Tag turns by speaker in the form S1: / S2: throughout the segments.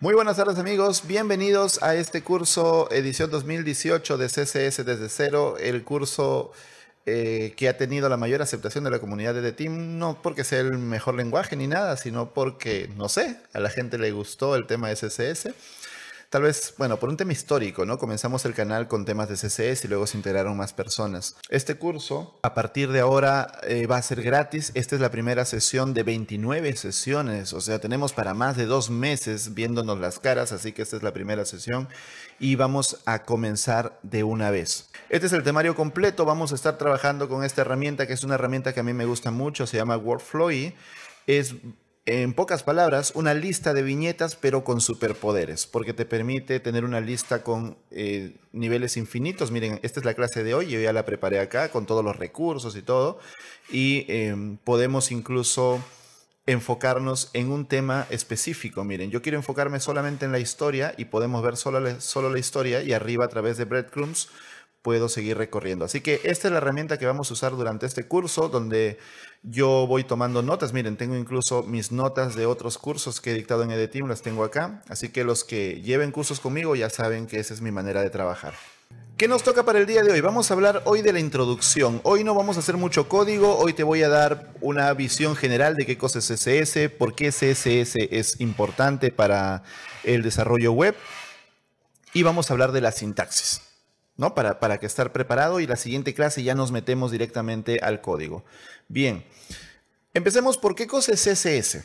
S1: Muy buenas tardes amigos, bienvenidos a este curso edición 2018 de CSS desde cero, el curso eh, que ha tenido la mayor aceptación de la comunidad de The Team, no porque sea el mejor lenguaje ni nada, sino porque, no sé, a la gente le gustó el tema de CSS. Tal vez, bueno, por un tema histórico, ¿no? Comenzamos el canal con temas de CCS y luego se integraron más personas. Este curso, a partir de ahora, eh, va a ser gratis. Esta es la primera sesión de 29 sesiones, o sea, tenemos para más de dos meses viéndonos las caras, así que esta es la primera sesión y vamos a comenzar de una vez. Este es el temario completo, vamos a estar trabajando con esta herramienta, que es una herramienta que a mí me gusta mucho, se llama Workflowy. Es en pocas palabras, una lista de viñetas pero con superpoderes, porque te permite tener una lista con eh, niveles infinitos. Miren, esta es la clase de hoy, yo ya la preparé acá con todos los recursos y todo, y em, podemos incluso enfocarnos en un tema específico. Miren, yo quiero enfocarme solamente en la historia y podemos ver solo solo la historia y arriba a través de breadcrumbs puedo seguir recorriendo. Así que esta es la herramienta que vamos a usar durante este curso, donde yo voy tomando notas. Miren, tengo incluso mis notas de otros cursos que he dictado en EDTeam, las tengo acá. Así que los que lleven cursos conmigo ya saben que esa es mi manera de trabajar. ¿Qué nos toca para el día de hoy? Vamos a hablar hoy de la introducción. Hoy no vamos a hacer mucho código, hoy te voy a dar una visión general de qué cosa es CSS, por qué CSS es importante para el desarrollo web y vamos a hablar de la sintaxis. ¿no? Para, para que estar preparado y la siguiente clase ya nos metemos directamente al código. Bien, empecemos por qué cosa es CSS.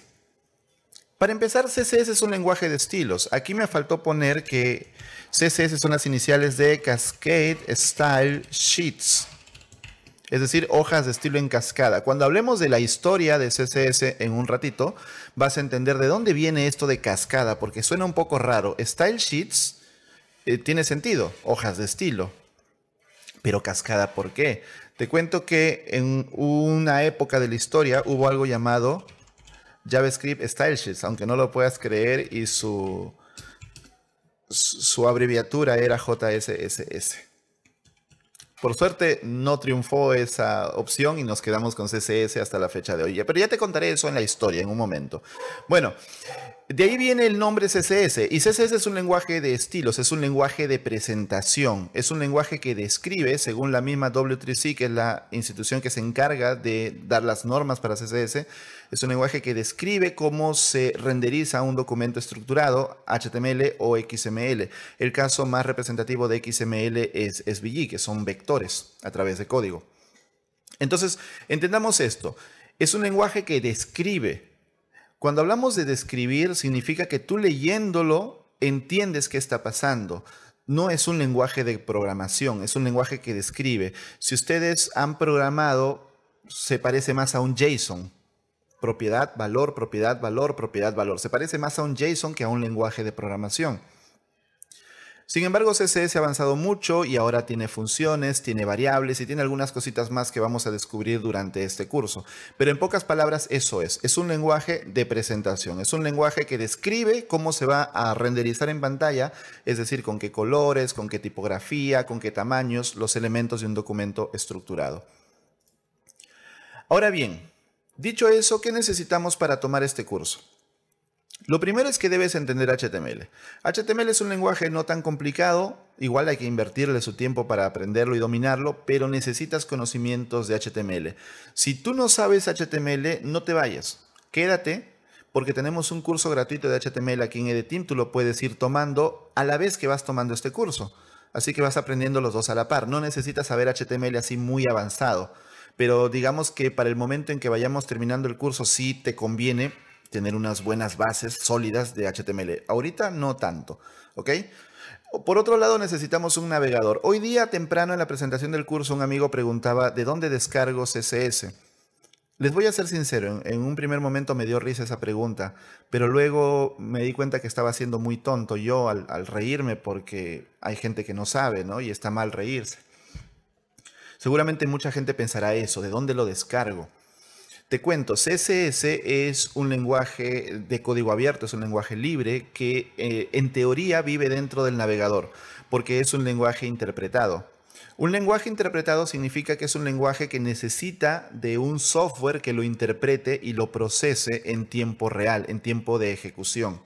S1: Para empezar, CSS es un lenguaje de estilos. Aquí me faltó poner que CSS son las iniciales de Cascade Style Sheets, es decir, hojas de estilo en cascada. Cuando hablemos de la historia de CSS en un ratito, vas a entender de dónde viene esto de cascada, porque suena un poco raro. Style Sheets eh, tiene sentido, hojas de estilo. Pero cascada, ¿por qué? Te cuento que en una época de la historia hubo algo llamado JavaScript Sheets, aunque no lo puedas creer y su, su abreviatura era JSSS. Por suerte no triunfó esa opción y nos quedamos con CSS hasta la fecha de hoy. Pero ya te contaré eso en la historia en un momento. Bueno, de ahí viene el nombre CSS. Y CSS es un lenguaje de estilos, es un lenguaje de presentación, es un lenguaje que describe, según la misma W3C, que es la institución que se encarga de dar las normas para CSS, es un lenguaje que describe cómo se renderiza un documento estructurado, HTML o XML. El caso más representativo de XML es SVG, que son vectores a través de código. Entonces, entendamos esto. Es un lenguaje que describe cuando hablamos de describir, significa que tú leyéndolo entiendes qué está pasando. No es un lenguaje de programación, es un lenguaje que describe. Si ustedes han programado, se parece más a un JSON. Propiedad, valor, propiedad, valor, propiedad, valor. Se parece más a un JSON que a un lenguaje de programación. Sin embargo, CSS ha avanzado mucho y ahora tiene funciones, tiene variables y tiene algunas cositas más que vamos a descubrir durante este curso. Pero en pocas palabras, eso es. Es un lenguaje de presentación. Es un lenguaje que describe cómo se va a renderizar en pantalla, es decir, con qué colores, con qué tipografía, con qué tamaños, los elementos de un documento estructurado. Ahora bien, dicho eso, ¿qué necesitamos para tomar este curso? Lo primero es que debes entender HTML. HTML es un lenguaje no tan complicado, igual hay que invertirle su tiempo para aprenderlo y dominarlo, pero necesitas conocimientos de HTML. Si tú no sabes HTML, no te vayas, quédate porque tenemos un curso gratuito de HTML aquí en EDTIM, tú lo puedes ir tomando a la vez que vas tomando este curso. Así que vas aprendiendo los dos a la par. No necesitas saber HTML así muy avanzado, pero digamos que para el momento en que vayamos terminando el curso sí te conviene tener unas buenas bases sólidas de HTML. Ahorita no tanto, ¿ok? Por otro lado, necesitamos un navegador. Hoy día, temprano en la presentación del curso, un amigo preguntaba de dónde descargo CSS. Les voy a ser sincero, en, un primer momento me dio risa esa pregunta, pero luego me di cuenta que estaba siendo muy tonto yo al, al reírme porque hay gente que no sabe, ¿no? Y está mal reírse. Seguramente mucha gente pensará eso, ¿de dónde lo descargo? Te cuento, CSS es un lenguaje de código abierto, es un lenguaje libre que eh, en teoría vive dentro del navegador, porque es un lenguaje interpretado. Un lenguaje interpretado significa que es un lenguaje que necesita de un software que lo interprete y lo procese en tiempo real, en tiempo de ejecución.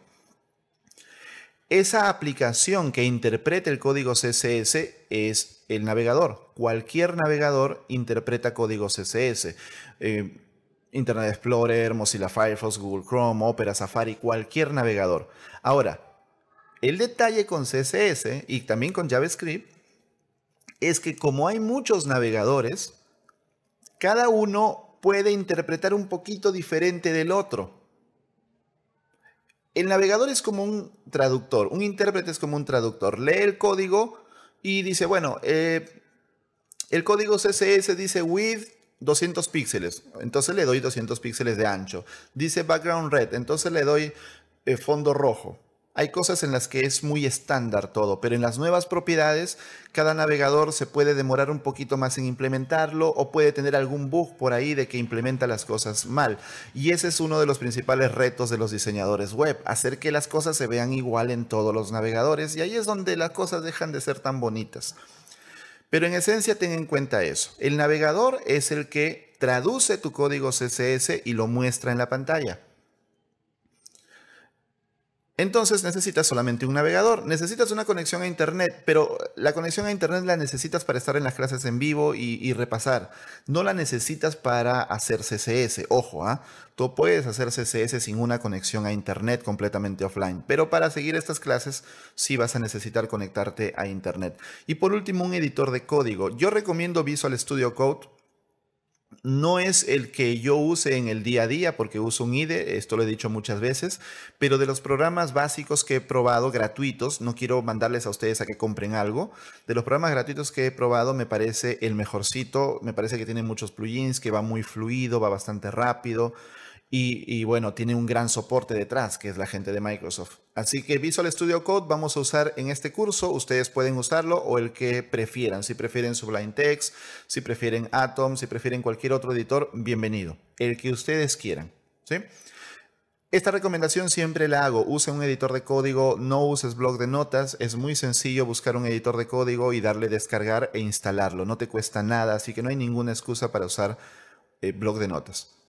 S1: Esa aplicación que interprete el código CSS es el navegador. Cualquier navegador interpreta código CSS. Internet Explorer, Mozilla Firefox, Google Chrome, Opera, Safari, cualquier navegador. Ahora, el detalle con CSS y también con JavaScript es que como hay muchos navegadores, cada uno puede interpretar un poquito diferente del otro. El navegador es como un traductor, un intérprete es como un traductor. Lee el código y dice, bueno, eh, el código CSS dice with 200 píxeles, entonces le doy 200 píxeles de ancho. Dice background red, entonces le doy eh, fondo rojo. Hay cosas en las que es muy estándar todo, pero en las nuevas propiedades cada navegador se puede demorar un poquito más en implementarlo o puede tener algún bug por ahí de que implementa las cosas mal. Y ese es uno de los principales retos de los diseñadores web, hacer que las cosas se vean igual en todos los navegadores y ahí es donde las cosas dejan de ser tan bonitas. Pero en esencia ten en cuenta eso. El navegador es el que traduce tu código CSS y lo muestra en la pantalla. Entonces necesitas solamente un navegador, necesitas una conexión a Internet, pero la conexión a Internet la necesitas para estar en las clases en vivo y, repasar. No la necesitas para hacer CSS, ojo, ¿ah? tú puedes hacer CSS sin una conexión a Internet completamente offline, pero para seguir estas clases sí vas a necesitar conectarte a Internet. Y por último, un editor de código. Yo recomiendo Visual Studio Code no es el que yo use en el día a día, porque uso un IDE, esto lo he dicho muchas veces, pero de los programas básicos que he probado gratuitos, no quiero mandarles a ustedes a que compren algo, de los programas gratuitos que he probado me parece el mejorcito, me parece que tiene muchos plugins, que va muy fluido, va bastante rápido, y, bueno, tiene un gran soporte detrás, que es la gente de Microsoft. Así que Visual Studio Code vamos a usar en este curso. Ustedes pueden usarlo o el que prefieran. Si prefieren Sublime Text, si prefieren Atom, si prefieren cualquier otro editor, bienvenido. El que ustedes quieran. Esta recomendación siempre la hago. Use un editor de código, no uses blog de notas. Es muy sencillo buscar un editor de código y darle descargar e instalarlo. No te cuesta nada, así que no hay ninguna excusa para usar eh, blog de notas.